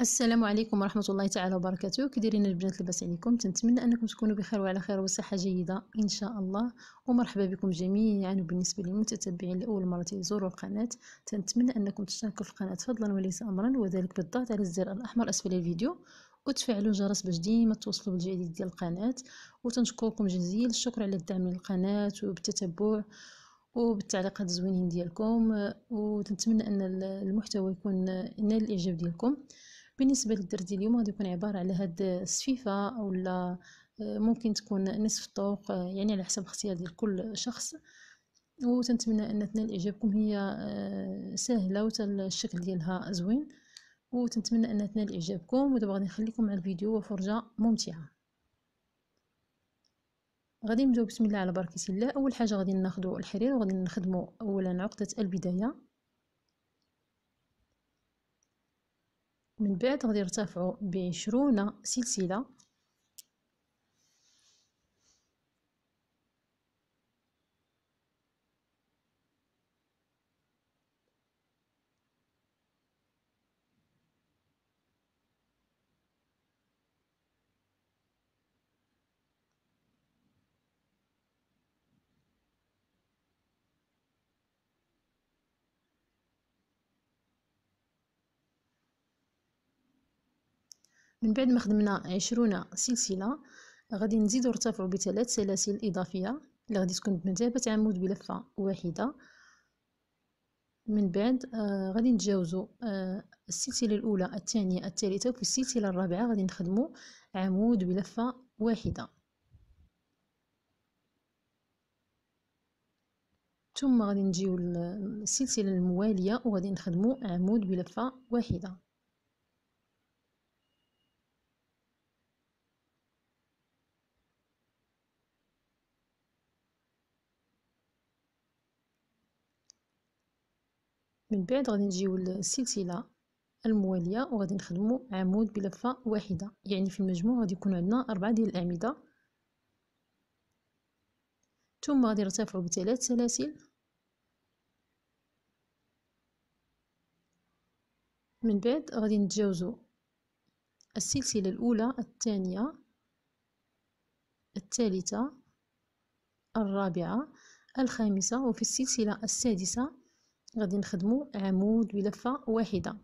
السلام عليكم ورحمة الله تعالى وبركاته كديرين البنات لباس عليكم تنتمنى أنكم تكونوا بخير وعلى خير وصحة جيدة إن شاء الله ومرحبا بكم جميعا يعني بالنسبة للمتتبعين لأول مرة يزوروا القناة تنتمنى أنكم تشتركوا في القناة فضلا وليس أمرا وذلك بالضغط على الزر الأحمر أسفل الفيديو وتفعلوا الجرس باش ديما توصلوا بالجديد ديال القناة وتنشكركم جزيل الشكر على الدعم للقناة وبالتتبع وبالتعليقات الزوينين ديالكم وتنتمنى ان المحتوى يكون نال الاعجاب ديالكم بالنسبه للدرد ديال اليوم غادي يكون عباره على هاد السفيفه اولا آه، ممكن تكون نصف الطوق آه، يعني على حسب اختيار ديال كل شخص وتنتمنى ان تنال اعجابكم هي آه، سهله وتال الشكل ديالها زوين وتنتمنى ان تنال اعجابكم ودابا غادي نخليكم مع الفيديو وفرجه ممتعه غادي نبداو بسم الله على بركه الله اول حاجه غادي ناخذ الحرير وغادي نخدمو اولا عقده البدايه من بعد غادي يرتفعوا بعشرون سلسلة من بعد ما خدمنا عشرون سلسلة غادي نزيدو نرتفعو بثلاث سلاسل إضافية اللي غادي تكون بمثابة عمود بلفة واحدة من بعد آه غادي نتجاوزو آه السلسلة الأولى الثانية الثالثة وفي السلسلة الرابعة غادي نخدمو عمود بلفة واحدة ثم غادي نجيو للسلسلة الموالية وغادي نخدمو عمود بلفة واحدة من بعد غادي نجيو للسلسله المواليه وغادي نخدمو عمود بلفه واحده يعني في المجموع غادي يكون عندنا اربعه ديال الاعمده ثم غادي نرتفعو بثلاث سلاسل من بعد غادي نتجاوزو السلسله الاولى الثانيه الثالثه الرابعه الخامسه وفي السلسله السادسه غادي نخدمو عمود ولفة واحدة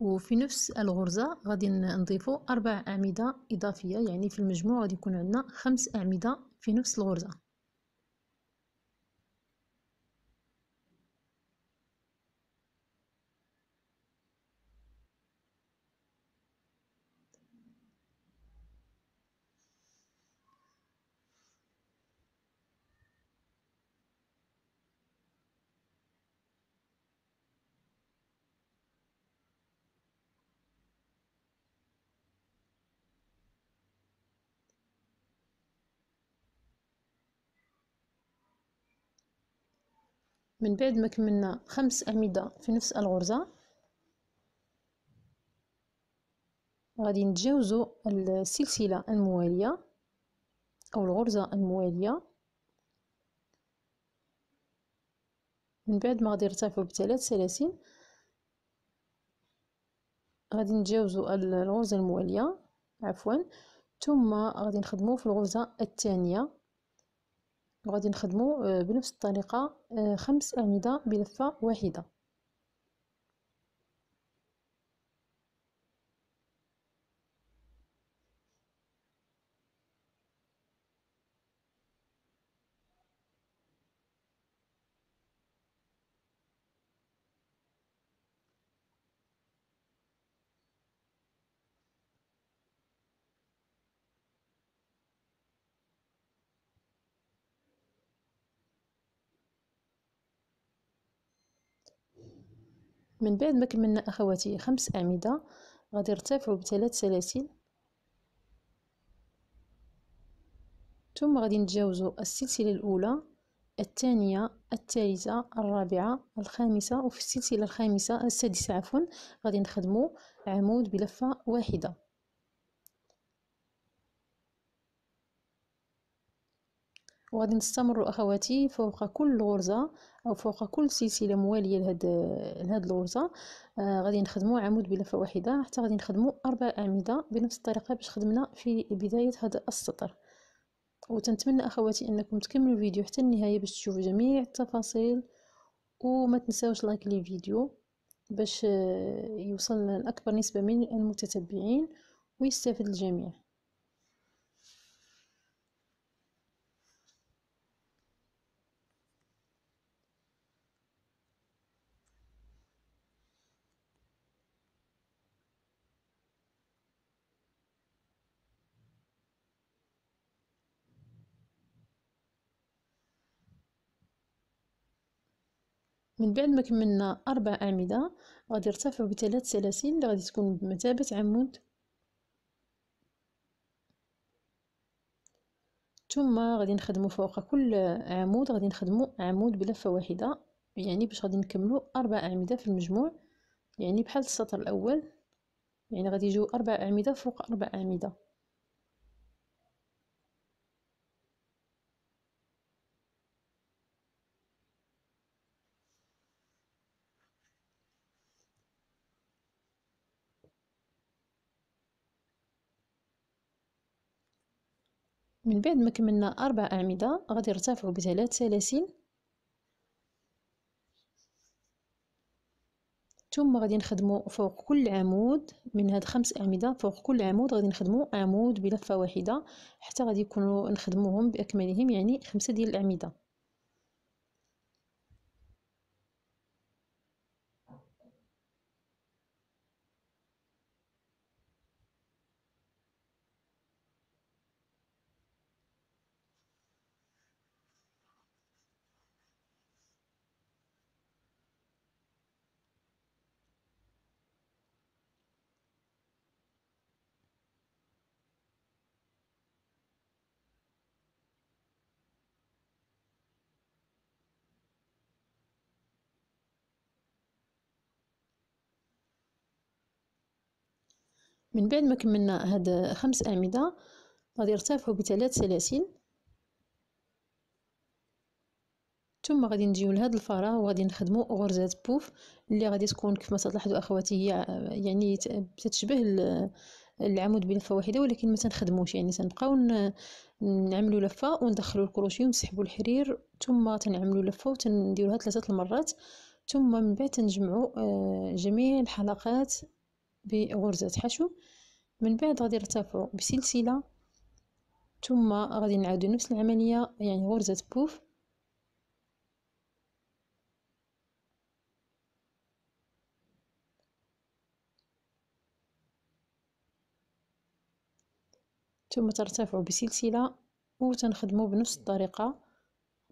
وفي نفس الغرزة غادي نضيفو أربع أعمدة إضافية يعني في المجموع غادي يكون عندنا خمس أعمدة في نفس الغرزة من بعد ما كملنا خمس أميدة في نفس الغرزة غادي نتجاوزو السلسلة الموالية أو الغرزة الموالية من بعد ما غادي نرتفعو بثلاث سلاسل غادي نتجاوزو الغرزة الموالية عفوا ثم غادي نخدمو في الغرزة الثانية وغادي نخدمو آه، بنفس الطريقه آه، خمس اعمده بلفه واحده من بعد ما كملنا اخواتي خمس اعمده غادي نرتفعوا بثلاث سلاسل ثم غادي نتجاوزوا السلسله الاولى الثانية الثالثة الرابعة الخامسة وفي السلسلة الخامسة السادسة عفوا غادي نخدمو عمود بلفة واحدة وغادي نستمر أخواتي فوق كل غرزة وفوق كل سلسله مواليه لهاد لهاد الغرزه آه غادي نخدمو عمود بلفه واحده حتى غادي نخدمو اربع اعمده بنفس الطريقه باش خدمنا في بدايه هذا السطر وتنتمنى اخواتي انكم تكملوا الفيديو حتى النهايه باش تشوفوا جميع التفاصيل وما تنساوش لايك للفيديو باش آه، يوصل لاكبر نسبه من المتتبعين ويستفيد الجميع من بعد ما كملنا أربع أعمدة غادي يرتفعوا بثلاث سلاسل اللي غادي تكون بمثابة عمود ثم غادي نخدمو فوق كل عمود غادي نخدمو عمود بلفة واحدة يعني باش غادي نكملو أربع أعمدة في المجموع يعني بحال السطر الأول يعني غادي يجيو أربع أعمدة فوق أربع أعمدة من بعد ما كملنا أربع أعمدة غادي نرتفعو بثلاث سلاسل ثم غادي نخدمو فوق كل عمود من هاد خمس أعمدة فوق كل عمود غادي نخدمو عمود بلفة واحدة حتى غادي يكونوا نخدموهم بأكملهم يعني خمسة ديال الأعمدة من بعد ما كملنا هاد خمس أعمدة غادي نرتفعو بثلاث سلاسل ثم غادي نجيو لهاد الفراغ وغادي نخدمو غرزة بوف اللي غادي تكون كيفما تلاحظو اخواتي هي يعني تتشبه العمود بلفه واحده ولكن ما تنخدموش يعني تنبقاو نعملو لفه وندخلو الكروشي ونسحبو الحرير ثم تنعملو لفه وتنديروها ثلاثه المرات ثم من بعد تنجمعو آه، جميع الحلقات بغرزة حشو من بعد غادي نرتفعو بسلسلة ثم غادي نعاودو نفس العملية يعني غرزة بوف ثم ترتفعو بسلسلة وتنخدمو بنفس الطريقة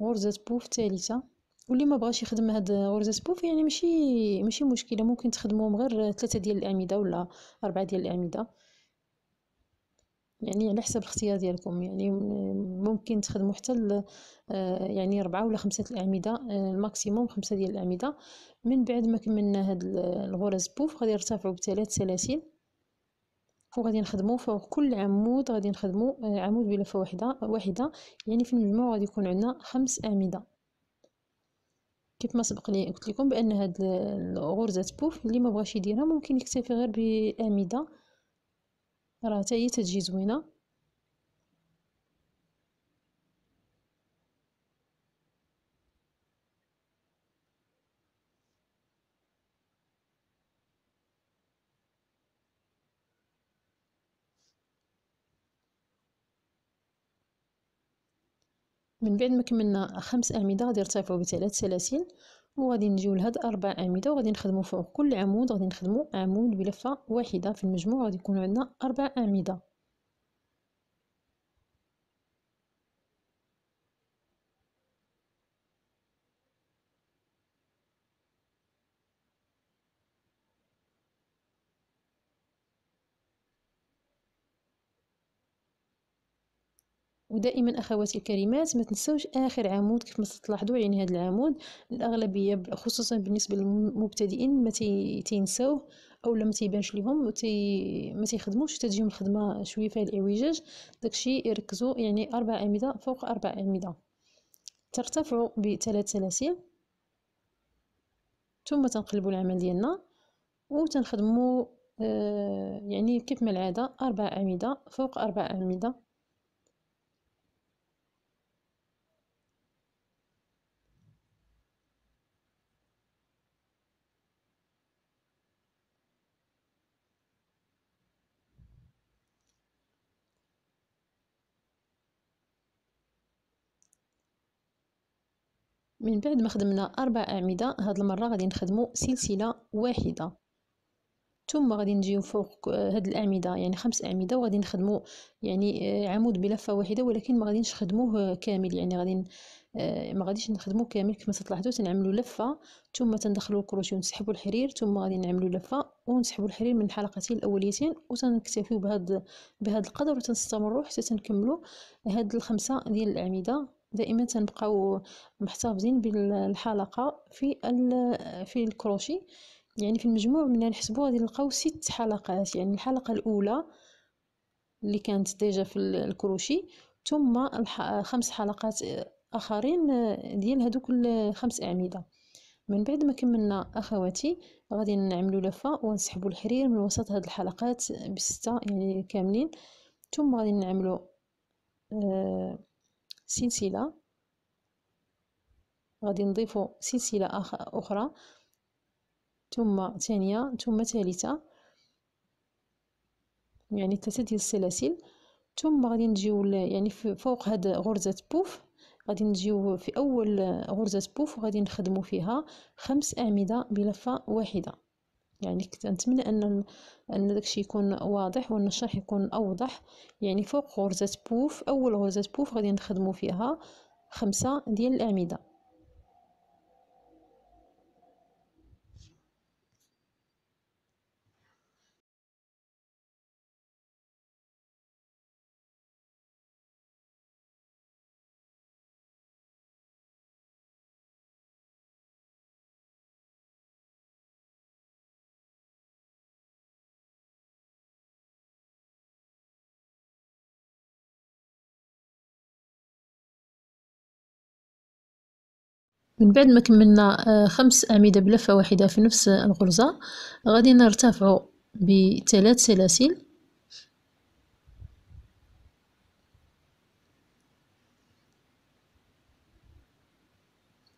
غرزة بوف ثالثة واللي ما بغاش يخدم هاد غرزه بوف يعني ماشي ماشي مشكله ممكن تخدموهم غير ثلاثه ديال الاعمده ولا اربعه ديال الاعمده يعني على حسب الاختيار ديالكم يعني ممكن تخدموا حتى آه، يعني ربعة ولا خمسة الأعمدة الماكسيموم آه، خمسة ديال الأعمدة من بعد ما كملنا هاد الغرز بوف غادي يرتفعوا بثلاث سلاسل وغادي نخدموا فوق كل عمود غادي نخدموا آه، عمود بلفه واحده واحده يعني في المجموع غادي يكون عندنا خمس اعمده كيف ما سبق لي قلت لكم بان هاد غرزه بوف اللي ما بغاش يديرها ممكن يكتفي غير بالاميده راه حتى هي تجي زوينه من بعد ما كملنا خمس أعمدة غادي يرتفعوا بثلاث سلاسل وغادي نجيو لهاد أربع أعمدة وغادي نخدمو فوق كل عمود غادي نخدمو عمود بلفة واحدة في المجموع غادي يكونو عندنا أربع أعمدة ودائما اخواتي الكريمات ما تنسوش اخر عمود كيف ما تلاحظوا يعني هذا العمود الاغلبيه خصوصا بالنسبه للمبتدئين ما تينسوه او لما تيبانش ليهم وتي ما تيخدموش تجيهم الخدمه شويه فيها الاعوجاج داكشي يركزوا يعني اربع اعمده فوق اربع اعمده ترتفع بثلاث سلاسل ثم تنقلبوا العمل ديالنا وتنخدموا آه يعني كيف ما العاده اربع اعمده فوق اربع اعمده من بعد ما خدمنا أربع أعمدة هاد المرة غادي نخدمو سلسلة واحدة ثم غادي نجيو فوق آه، هاد الأعمدة يعني خمس أعمدة وغادي نخدمو يعني آه، عمود بلفة واحدة ولكن ما غاديش نخدموه كامل يعني غادي آه، ما غاديش نخدمو كامل كما تلاحظوا تنعملو لفة ثم تندخلو الكروشيه ونسحبو الحرير ثم غادي نعملو لفة ونسحبو الحرير من الحلقتين الأوليتين وتنكتفيو بهاد بهاد القدر وتنستمرو حتى تنكملو هاد الخمسة ديال الأعمدة دائما تنبقاو محتفظين بالحلقه في في الكروشي يعني في المجموع من نحسبو غادي نلقاو ست حلقات يعني الحلقه الاولى اللي كانت ديجا في الكروشي ثم خمس حلقات اخرين ديال هذوك الخمس اعمده من بعد ما كملنا اخواتي غادي نعملو لفه ونسحبو الحرير من وسط هاد الحلقات بسته يعني كاملين ثم غادي نعملو آه سلسلة غادي نضيف سلسلة أخرى ثم ثانية ثم ثالثة يعني ثلاثة ديال السلاسل ثم غادي نجيو يعني فوق هاد غرزة بوف غادي نجيو في أول غرزة بوف وغادي نخدمو فيها خمس أعمدة بلفة واحدة يعني كنت نتمنى ان ان داكشي يكون واضح وان الشرح يكون اوضح يعني فوق غرزه بوف اول غرزه بوف غادي نخدمو فيها خمسة ديال الاعمده من بعد ما كملنا آه، خمس أعمدة بلفة واحدة في نفس الغرزة غادي نرتفع بثلاث سلاسل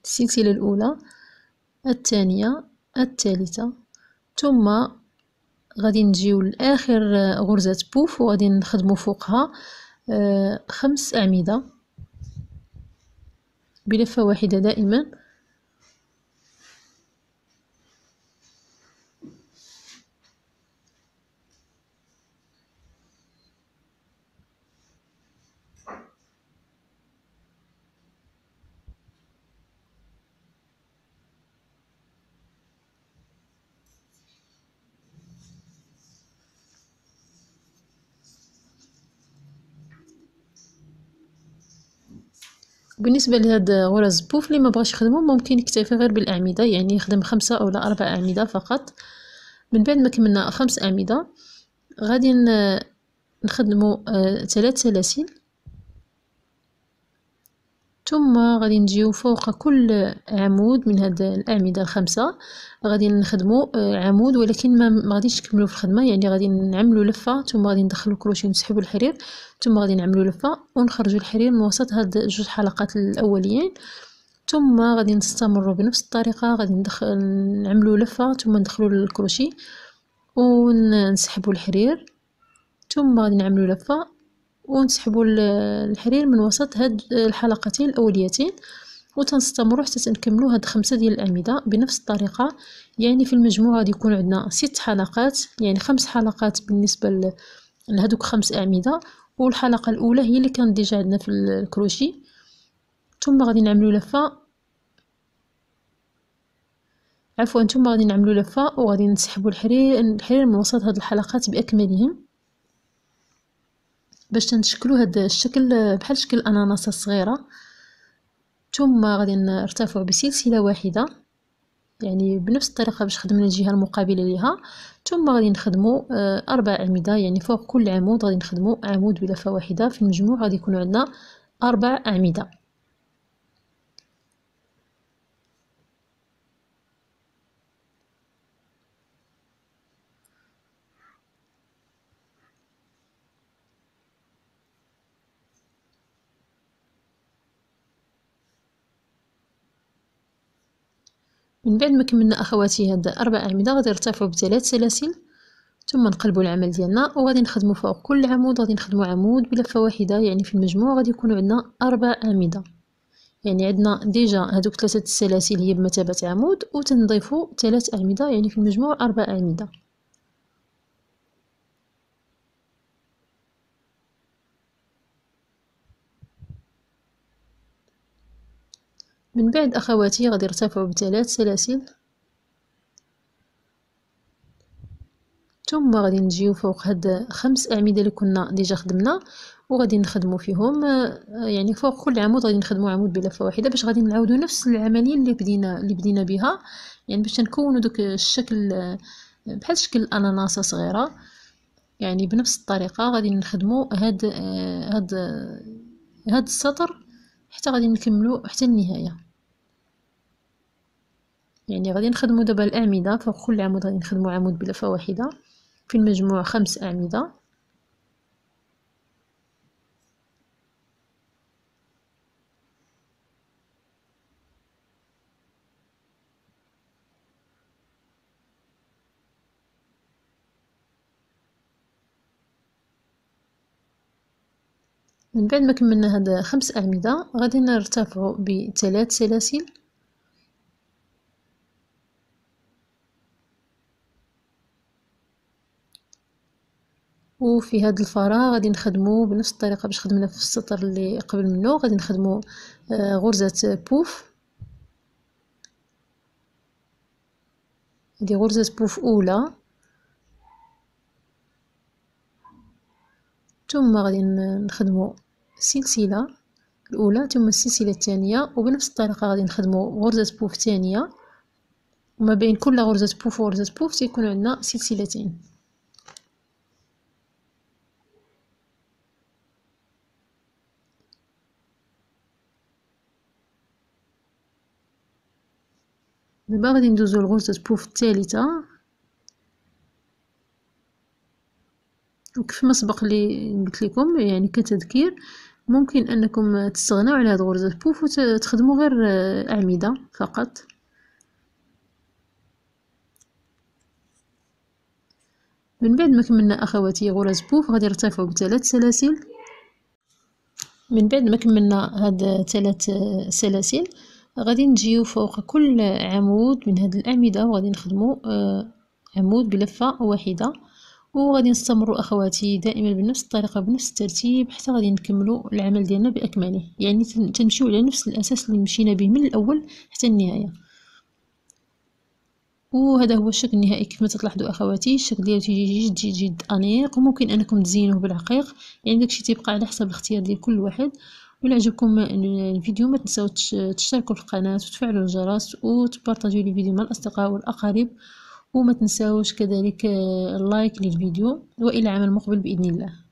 السلسلة الأولى الثانية الثالثة ثم غادي نجيو لآخر غرزة بوف وغادي نخدمو فوقها آه، خمس أعمدة بلفة واحدة دائما بالنسبه لهاد غرز بوف اللي ما بغاش يخدمو ممكن يكتفي غير بالاعمده يعني يخدم خمسة اولا اربع اعمده فقط من بعد ما كملنا خمس اعمده غادي نخدمو ثلاث آه، سلاسل ثم غادي نجيو فوق كل عمود من هاد الاعمده الخمسه غادي نخدمو آه، عمود ولكن ما غاديش نكملو في الخدمه يعني غادي نعملو لفه ثم غادي ندخلو الكروشيه ونسحبو الحرير ثم غادي نعملو لفه ونخرجو الحرير من وسط هاد جوج حلقات الاوليين ثم غادي نستمروا بنفس الطريقه غادي ندخل نعملو لفه ثم ندخلو الكروشيه ونسحبو الحرير ثم غادي نعملو لفه ونسحبوا الحرير من وسط هاد الحلقتين الاوليتين وتنستمروا حتى تنكملوا هاد خمسة ديال الاعمده بنفس الطريقه يعني في المجموع غادي يكون عندنا ست حلقات يعني خمس حلقات بالنسبه لهذوك خمس اعمده والحلقه الاولى هي اللي كانت ديجا عندنا في الكروشي ثم غادي نعملو لفه عفوا ثم غادي نعملو لفه وغادي نسحبو الحرير الحرير من وسط هاد الحلقات باكملهم باش نشكلو هاد الشكل بحال شكل اناناسه صغيره ثم غادي نرتفع بسلسله واحده يعني بنفس الطريقه باش خدمنا الجهه المقابله ليها ثم غادي نخدمو آه، اربع اعمده يعني فوق كل عمود غادي نخدمو عمود بلفه واحده في المجموع غادي يكون عندنا اربع اعمده من بعد ما كملنا اخواتي هاد اربع اعمده غادي نرتفعوا بثلاث سلاسل ثم نقلبوا العمل ديالنا وغادي نخدموا فوق كل عمود غادي نخدموا عمود بلفه واحده يعني في المجموع غادي يكونوا عندنا اربع اعمده يعني عندنا ديجا هذوك ثلاثه السلاسل هي بمثابه عمود وتنضيفوا ثلاث اعمده يعني في المجموع اربع اعمده من بعد أخواتي غادي يرتفعوا بثلاث سلاسل ثم غادي نجيو فوق هاد خمس أعمدة اللي كنا ديجا خدمنا وغادي نخدمو فيهم آه، يعني فوق كل عمود غادي نخدمو عمود بلفه واحده باش غادي نعاودو نفس العمليه اللي بدينا اللي بدينا بها يعني باش نكونوا دوك الشكل آه، بحال شكل الاناناسه صغيره يعني بنفس الطريقه غادي نخدمو هاد آه، هاد هاد السطر حتى غادي نكملو حتى النهايه يعني غادي نخدمو دابا الاعمده فوق كل عمود غادي نخدمو عمود بلفه واحده في المجموع خمس اعمده من بعد ما كملنا هاد خمس اعمده غادي نرتفعو بثلاث سلاسل وفي هذا الفراغ غادي نخدمو بنفس الطريقه باش خدمنا في السطر اللي قبل منه غادي نخدمو آه، غرزه بوف هادي غرزه بوف اولى ثم غادي نخدمو السلسلة الاولى ثم السلسله الثانيه وبنفس الطريقه غادي نخدمو غرزه بوف ثانيه وما بين كل غرزه بوف وغرزه بوف تيكون عندنا سلسلتين دابا غادي ندوزو لغرزة بوف الثالثة وكيف ما سبق لي قلت لكم يعني كتذكير ممكن انكم تستغناو على هاد غرزة بوف وتخدموا غير اعمدة فقط من بعد ما كملنا اخواتي غرز بوف غادي نرتفعوا بثلاث سلاسل من بعد ما كملنا هاد ثلاث سلاسل غادي نجيو فوق كل عمود من هاد الاعمده وغادي نخدمو آه عمود بلفه واحده وغادي نستمروا اخواتي دائما بنفس الطريقه بنفس الترتيب حتى غادي نكملوا العمل ديالنا باكمله يعني تنمشيو على نفس الاساس اللي مشينا به من الاول حتى النهايه وهذا هو الشكل النهائي كما تلاحظوا اخواتي الشكل ديالو تيجي جد جد جد انيق وممكن انكم تزينوه بالعقيق يعني داكشي تيبقى على حسب الاختيار ديال كل واحد الى عجبكم الفيديو ما تنسوا تشتركوا في القناه وتفعلوا الجرس وتبارطاجيو الفيديو مع الاصدقاء والاقارب وما تنساوش كذلك اللايك للفيديو والى عمل مقبل باذن الله